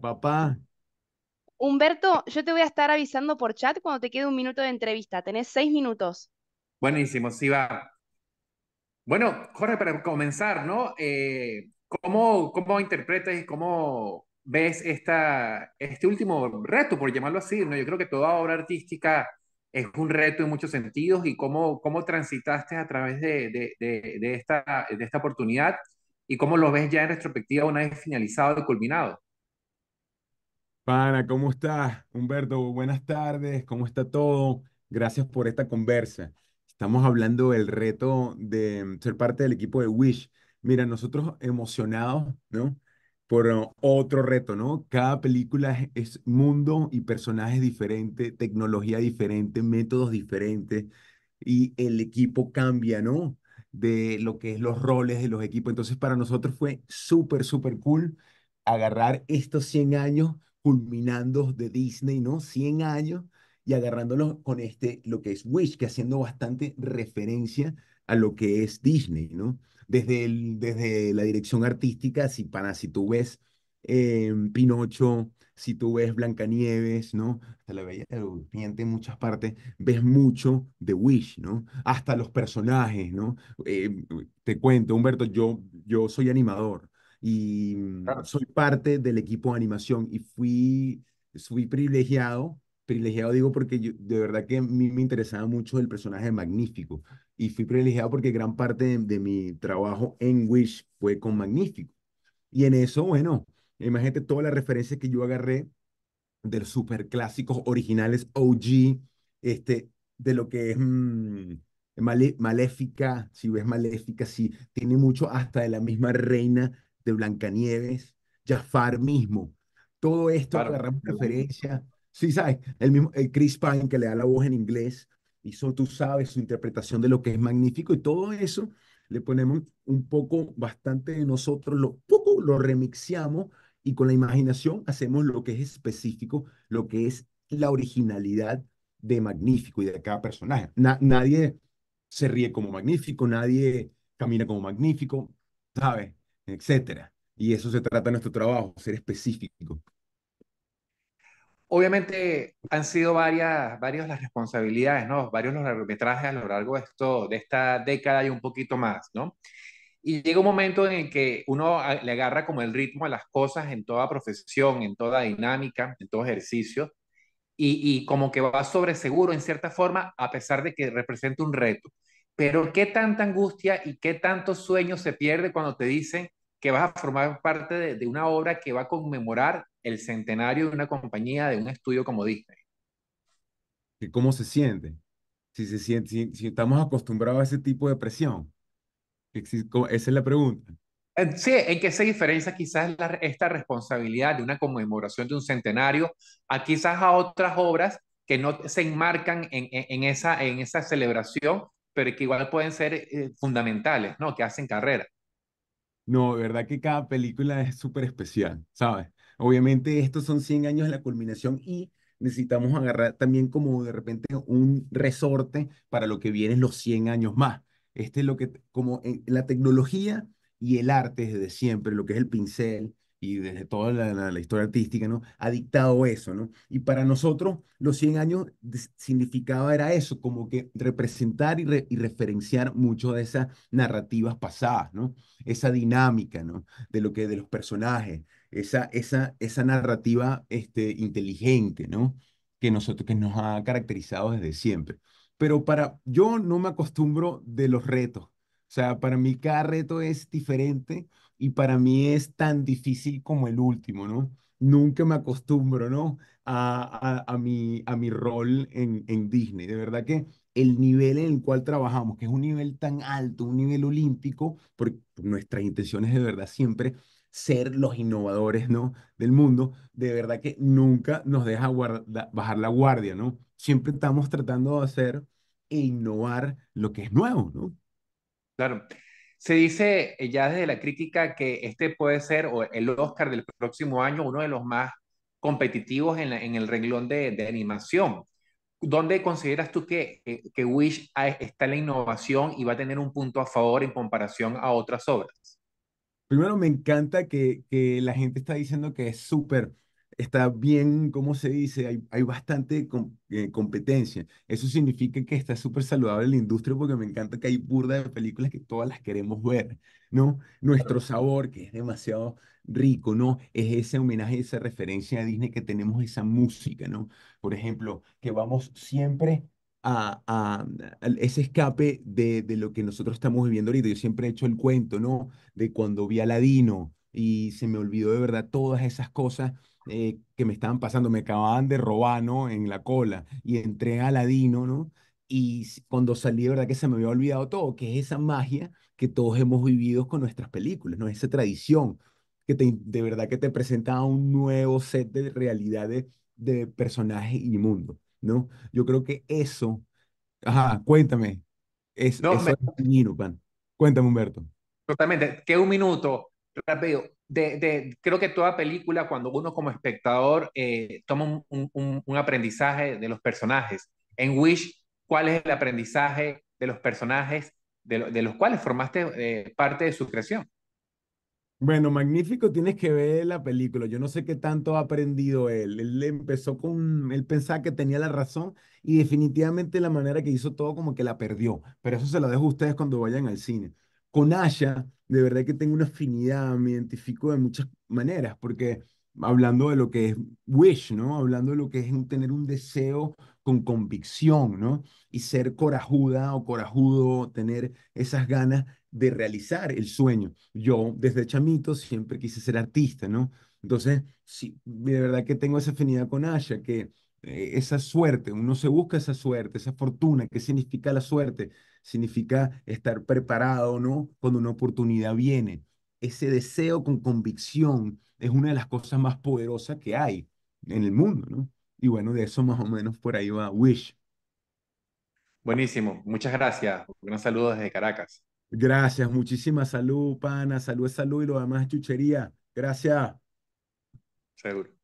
papá. Humberto, yo te voy a estar avisando por chat cuando te quede un minuto de entrevista. Tenés seis minutos. Buenísimo, sí va. Bueno, Jorge, para comenzar, ¿no? Eh, ¿cómo, interpretas y cómo ves esta, este último reto, por llamarlo así? ¿no? Yo creo que toda obra artística es un reto en muchos sentidos y cómo, cómo transitaste a través de, esta, de esta oportunidad y cómo lo ves ya en retrospectiva una vez finalizado y culminado. Pana, ¿cómo estás? Humberto, buenas tardes, ¿cómo está todo? Gracias por esta conversa. Estamos hablando del reto de ser parte del equipo de Wish. Mira, nosotros emocionados, ¿no? Por uh, otro reto, ¿no? Cada película es, mundo y personajes diferentes, tecnología diferente, métodos diferentes y el equipo cambia, ¿no? De lo que es los roles de los equipos. Entonces, para nosotros fue súper, súper cool agarrar estos 100 años culminando de Disney, ¿no? 100 años y agarrándolo con este, lo que es Wish, que haciendo bastante referencia a lo que es Disney, ¿no? Desde, el, desde la dirección artística, si, si tú ves eh, Pinocho, si tú ves Blancanieves, ¿no? Hasta la Bella en muchas partes, ves mucho de Wish, ¿no? Hasta los personajes, ¿no? Eh, te cuento, Humberto, yo, yo soy animador y mm, soy parte del equipo de animación y fui, fui privilegiado, privilegiado digo porque yo, de verdad que a mí me interesaba mucho el personaje Magnífico y fui privilegiado porque gran parte de, mi trabajo en Wish fue con Magnífico. Y en eso, bueno, imagínate todas las referencias que yo agarré de los superclásicos originales OG, este, de lo que es mm, maléfica, si ves maléfica, si tiene mucho hasta de la misma reina de Blancanieves, Jafar mismo. Todo esto agarramos referencia. Sí, sabes, el mismo el Chris Pine que le da la voz en inglés, hizo, tú sabes, su interpretación de lo que es magnífico y todo eso le ponemos un poco, bastante de nosotros, lo poco lo remixiamos y con la imaginación hacemos lo que es específico, lo que es la originalidad de Magnífico y de cada personaje. nadie se ríe como Magnífico, nadie camina como Magnífico, ¿sabes? etcétera. Y eso se trata de nuestro trabajo, ser específico. Obviamente han sido varias, varias las responsabilidades, ¿no? Varios los largometrajes a lo largo de, esto, de esta década y un poquito más, ¿no? Y llega un momento en el que uno ah, le agarra como el ritmo a las cosas en toda profesión, en toda dinámica, en todo ejercicio, y, y como que va sobre seguro en cierta forma, a pesar de que representa un reto. Pero qué tanta angustia y qué tanto sueño se pierde cuando te dicen, que vas a formar parte de, una obra que va a conmemorar el centenario de una compañía, de un estudio como Disney. ¿Y ¿Cómo se siente? Si, se siente, si, estamos acostumbrados a ese tipo de presión. Esa es la pregunta. Sí, en qué se diferencia quizás esta responsabilidad de una conmemoración de un centenario a quizás a otras obras que no se enmarcan en, esa, en esa celebración, pero que igual pueden ser eh, fundamentales, ¿no? Que hacen carrera. No, de verdad que cada película es súper especial, ¿sabes? Obviamente estos son 100 años de la culminación y necesitamos agarrar también como de repente un resorte para lo que vienen los 100 años más. Este es lo que, como eh, la tecnología y el arte desde siempre, lo que es el pincel, y desde toda la, la, historia artística, ¿no? Ha dictado eso, ¿no? Y para nosotros los 100 años significaba era eso, como que representar y, referenciar mucho de esas narrativas pasadas, ¿no? Esa dinámica, ¿no? De lo que de los personajes, esa esa esa narrativa este inteligente, ¿no? Que nosotros que nos ha caracterizado desde siempre. Pero para yo no me acostumbro de los retos. O sea, para mí cada reto es diferente y para mí es tan difícil como el último, ¿no? Nunca me acostumbro, ¿no? A, a, a mi, a mi rol en, en Disney. De verdad que el nivel en el cual trabajamos, que es un nivel tan alto, un nivel olímpico, porque nuestras intenciones de verdad siempre ser los innovadores, ¿no? Del mundo, de verdad que nunca nos deja bajar la guardia, ¿no? Siempre estamos tratando de hacer e innovar lo que es nuevo, ¿no? Claro. Se dice eh, ya desde la crítica que este puede ser el Oscar del próximo año uno de los más competitivos en, el renglón de, animación. ¿Dónde consideras tú que, Wish está en la innovación y va a tener un punto a favor en comparación a otras obras? Primero, me encanta que, que la gente está diciendo que es súper está bien, ¿cómo se dice? Hay, bastante eh, competencia. Eso significa que está súper saludable la industria porque me encanta que hay burda de películas que todas las queremos ver, ¿no? Nuestro sabor, que es demasiado rico, ¿no? Es ese homenaje, esa referencia a Disney que tenemos esa música, ¿no? Por ejemplo, que vamos siempre a, ese escape de, de, lo que nosotros estamos viviendo ahorita. Yo siempre he hecho el cuento, ¿no? De cuando vi a Ladino, y se me olvidó de verdad todas esas cosas eh, que me estaban pasando, me acababan de robar, ¿no? En la cola y entré a Aladino, ¿no? Y cuando salí, de verdad que se me había olvidado todo, que es esa magia que todos hemos vivido con nuestras películas, ¿no? Esa tradición que de verdad que te presenta un nuevo set de realidades de personajes y mundo, ¿no? Yo creo que eso, ajá, cuéntame, es, no, eso pan. Cuéntame, Humberto. Totalmente, que un minuto, de, creo que toda película, cuando uno como espectador eh, toma un, aprendizaje de los personajes, en Wish, ¿cuál es el aprendizaje de los personajes de, los cuales formaste eh, parte de su creación? Bueno, magnífico, tienes que ver la película. Yo no sé qué tanto ha aprendido él. Él empezó con, él pensaba que tenía la razón y definitivamente la manera que hizo todo como que la perdió. Pero eso se lo dejo a ustedes cuando vayan al cine con Aya, de verdad que tengo una afinidad, me identifico de muchas maneras, porque hablando de lo que es wish, ¿no? Hablando de lo que es tener un deseo con convicción, ¿no? Y ser corajuda o corajudo, tener esas ganas de realizar el sueño. Yo desde chamito siempre quise ser artista, ¿no? Entonces, sí, de verdad que tengo esa afinidad con Asha, que eh, esa suerte, uno se busca esa suerte, esa fortuna. ¿Qué significa la suerte? Significa estar preparado, ¿no? Cuando una oportunidad viene. Ese deseo con convicción es una de las cosas más poderosas que hay en el mundo, ¿no? Y bueno, de eso más o menos por ahí va Wish. Buenísimo, muchas gracias. Un saludo desde Caracas. Gracias, muchísima salud, pana, salud, salud y lo demás, chuchería. Gracias. Seguro.